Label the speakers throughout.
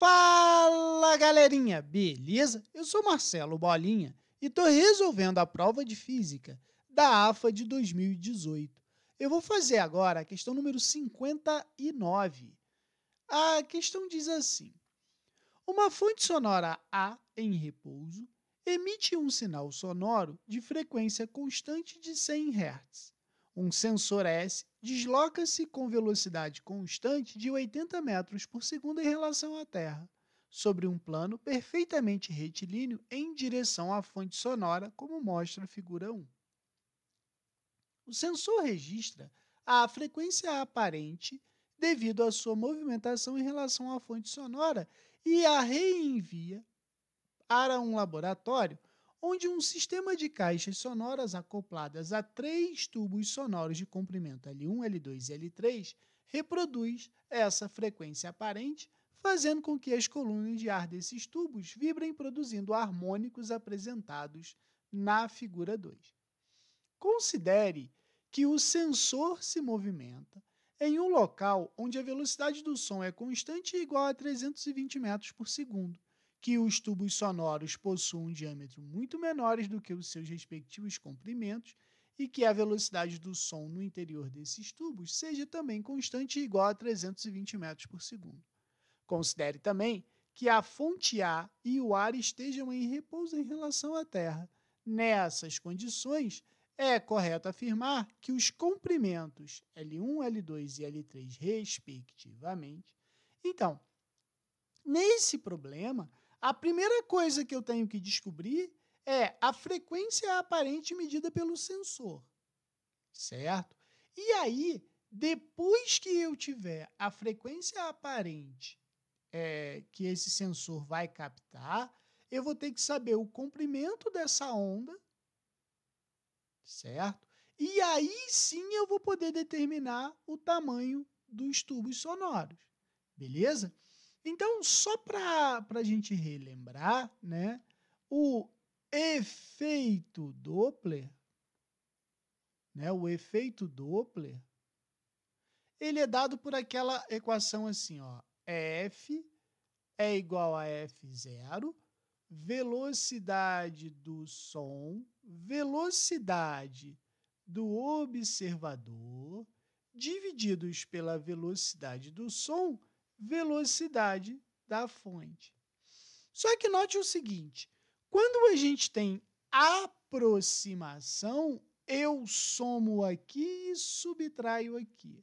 Speaker 1: Fala galerinha, beleza? Eu sou Marcelo Bolinha e tô resolvendo a prova de física da AFA de 2018. Eu vou fazer agora a questão número 59. A questão diz assim: Uma fonte sonora A em repouso emite um sinal sonoro de frequência constante de 100 Hz. Um sensor S desloca-se com velocidade constante de 80 metros por segundo em relação à Terra, sobre um plano perfeitamente retilíneo em direção à fonte sonora, como mostra a figura 1. O sensor registra a frequência aparente devido à sua movimentação em relação à fonte sonora e a reenvia para um laboratório onde um sistema de caixas sonoras acopladas a três tubos sonoros de comprimento L1, L2 e L3 reproduz essa frequência aparente, fazendo com que as colunas de ar desses tubos vibrem produzindo harmônicos apresentados na figura 2. Considere que o sensor se movimenta em um local onde a velocidade do som é constante e igual a 320 metros por segundo que os tubos sonoros possuam um diâmetro muito menores do que os seus respectivos comprimentos e que a velocidade do som no interior desses tubos seja também constante e igual a 320 metros por segundo. Considere também que a fonte A e o ar estejam em repouso em relação à Terra. Nessas condições, é correto afirmar que os comprimentos L1, L2 e L3, respectivamente. Então, nesse problema, a primeira coisa que eu tenho que descobrir é a frequência aparente medida pelo sensor, certo? E aí, depois que eu tiver a frequência aparente é, que esse sensor vai captar, eu vou ter que saber o comprimento dessa onda, certo? E aí sim eu vou poder determinar o tamanho dos tubos sonoros, beleza? Então, só para a gente relembrar, né, o efeito Doppler, né, o efeito Doppler, ele é dado por aquela equação assim, ó, F é igual a F0, velocidade do som, velocidade do observador, divididos pela velocidade do som, velocidade da fonte. Só que note o seguinte: quando a gente tem aproximação, eu somo aqui e subtraio aqui.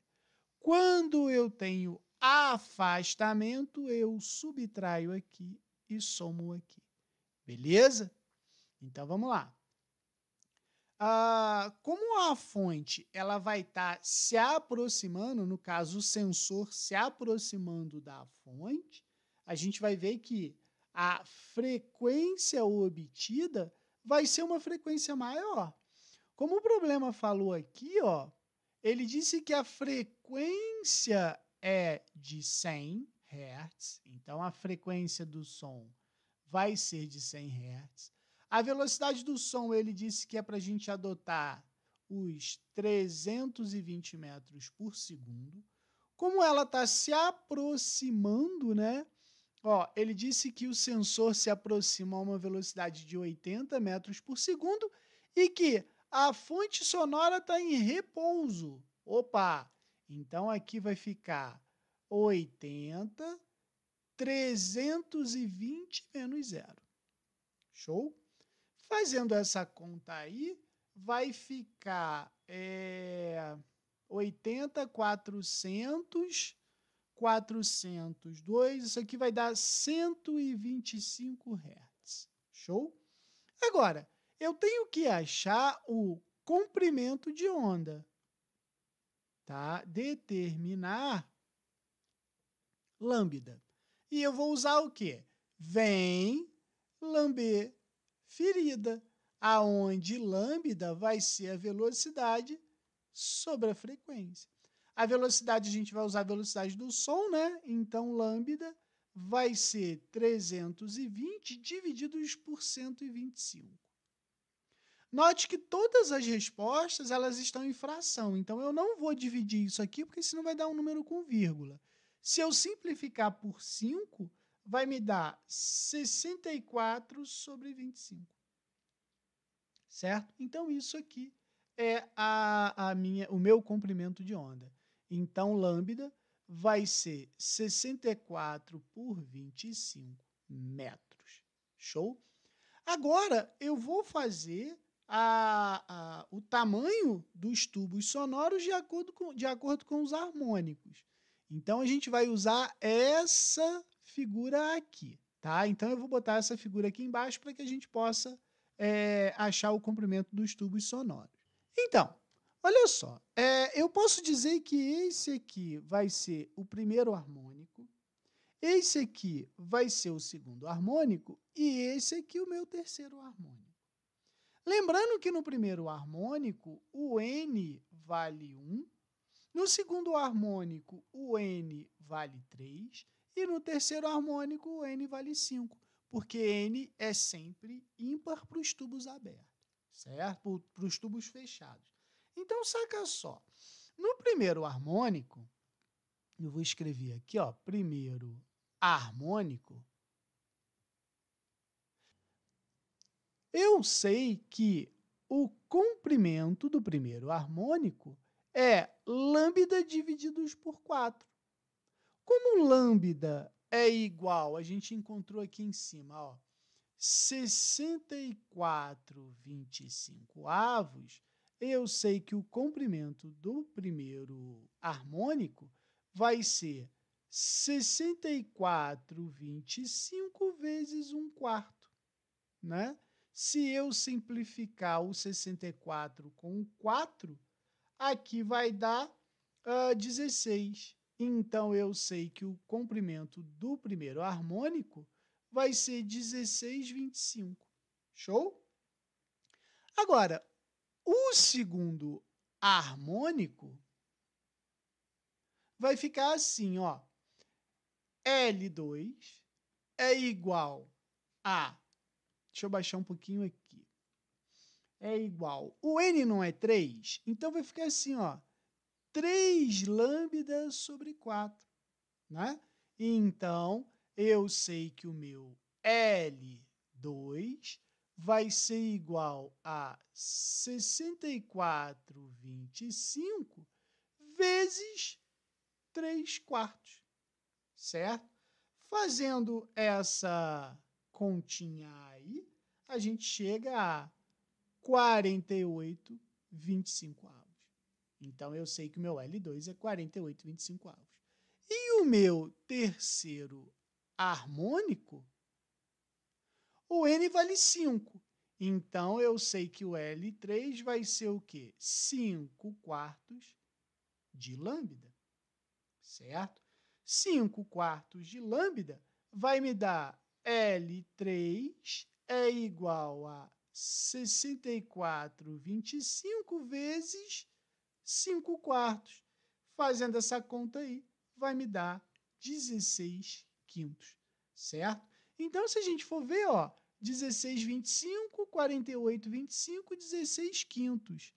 Speaker 1: Quando eu tenho afastamento, eu subtraio aqui e somo aqui. Beleza? Então vamos lá. Ah, como a fonte ela vai estar tá se aproximando, no caso o sensor se aproximando da fonte, a gente vai ver que a frequência obtida vai ser uma frequência maior. Como o problema falou aqui, ó, ele disse que a frequência é de 100 Hz, então a frequência do som vai ser de 100 Hz. A velocidade do som, ele disse que é para a gente adotar os 320 metros por segundo. Como ela está se aproximando, né? Ó, ele disse que o sensor se aproxima a uma velocidade de 80 metros por segundo e que a fonte sonora está em repouso. Opa! Então aqui vai ficar 80, 320 menos zero. Show? Fazendo essa conta aí, vai ficar é, 80, 400, 402. isso aqui vai dar 125 Hz. Show? Agora, eu tenho que achar o comprimento de onda, tá? Determinar lambda. E eu vou usar o quê? Vem lamber ferida, aonde lambda vai ser a velocidade sobre a frequência. A velocidade, a gente vai usar a velocidade do som, né? Então, lambda vai ser 320 divididos por 125. Note que todas as respostas elas estão em fração, então eu não vou dividir isso aqui porque senão vai dar um número com vírgula. Se eu simplificar por 5, vai me dar 64 sobre 25. Certo? Então, isso aqui é a, a minha, o meu comprimento de onda. Então, lambda vai ser 64 por 25 metros. Show? Agora, eu vou fazer a, a, o tamanho dos tubos sonoros de acordo, com, de acordo com os harmônicos. Então, a gente vai usar essa figura aqui, tá? Então eu vou botar essa figura aqui embaixo para que a gente possa é, achar o comprimento dos tubos sonoros. Então, olha só, é, eu posso dizer que esse aqui vai ser o primeiro harmônico, esse aqui vai ser o segundo harmônico e esse aqui o meu terceiro harmônico. Lembrando que no primeiro harmônico o n vale 1, no segundo harmônico o n vale 3, e no terceiro harmônico, n vale 5, porque n é sempre ímpar para os tubos abertos, certo? Para os tubos fechados. Então, saca só. No primeiro harmônico, eu vou escrever aqui, ó, primeiro harmônico, eu sei que o comprimento do primeiro harmônico é lambda divididos por 4. Como lambda é igual, a gente encontrou aqui em cima, ó, 64,25 avos, eu sei que o comprimento do primeiro harmônico vai ser 64 25 vezes 1 quarto, né? Se eu simplificar o 64 com 4, aqui vai dar uh, ah, 16. Então eu sei que o comprimento do primeiro harmônico vai ser 1625. Show? Agora, o segundo harmônico vai ficar assim, ó. L2 é igual a Deixa eu baixar um pouquinho aqui. É igual. O N não é 3, então vai ficar assim, ó. 3 lambda sobre 4. Né? Então, eu sei que o meu L2 vai ser igual a 64,25 vezes 3 quartos, certo? Fazendo essa continha aí, a gente chega a 48,25 avos. Então eu sei que o meu L2 é 48,25 avos. E o meu terceiro harmônico, o N vale 5. Então eu sei que o L3 vai ser o quê? 5 quartos de lambda. Certo? 5 quartos de lambda vai me dar L3 é igual a 64,25 vezes 5 quartos. Fazendo essa conta aí, vai me dar 16 quintos, certo? Então, se a gente for ver, ó, 16, 25, 48, 25, 16 quintos.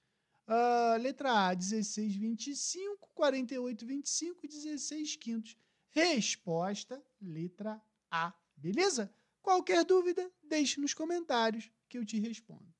Speaker 1: Uh, letra A, 16, 25, 48, 25, 16 quintos. Resposta, letra A. Beleza? Qualquer dúvida, deixe nos comentários que eu te respondo.